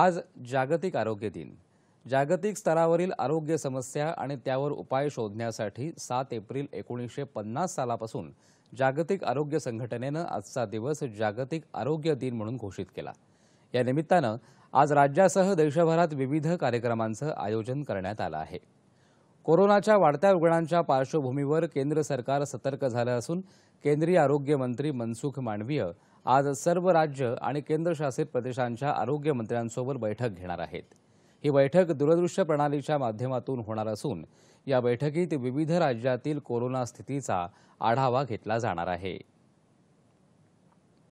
आज जागतिक आरोग्य दिन जागतिक स्तरावरील आरोग्य समस्या आणि त्यावर उपाय शोधण्यासाठी सात एप्रिल एकोणीसशे पन्नास सालापासून जागतिक आरोग्य संघटनेनं आजचा दिवस जागतिक आरोग्य दिन म्हणून घोषित केला या निमित्तानं आज राज्यासह देशभरात विविध कार्यक्रमांचं आयोजन करण्यात आलं आहे कोरोनाच्या वाढत्या रुग्णांच्या पार्श्वभूमीवर केंद्र सरकार सतर्क झालं असून केंद्रीय आरोग्य मंत्री मनसुख मांडवीय आज सर्व राज्य आणि केंद्रशासित प्रदेशांच्या आरोग्यमंत्र्यांसोबत बैठक घेणार आहेत ही बैठक दूरदृश्य प्रणालीच्या माध्यमातून होणार असून या बैठकीत विविध राज्यातील कोरोना स्थितीचा आढावा घेतला जाणार आहे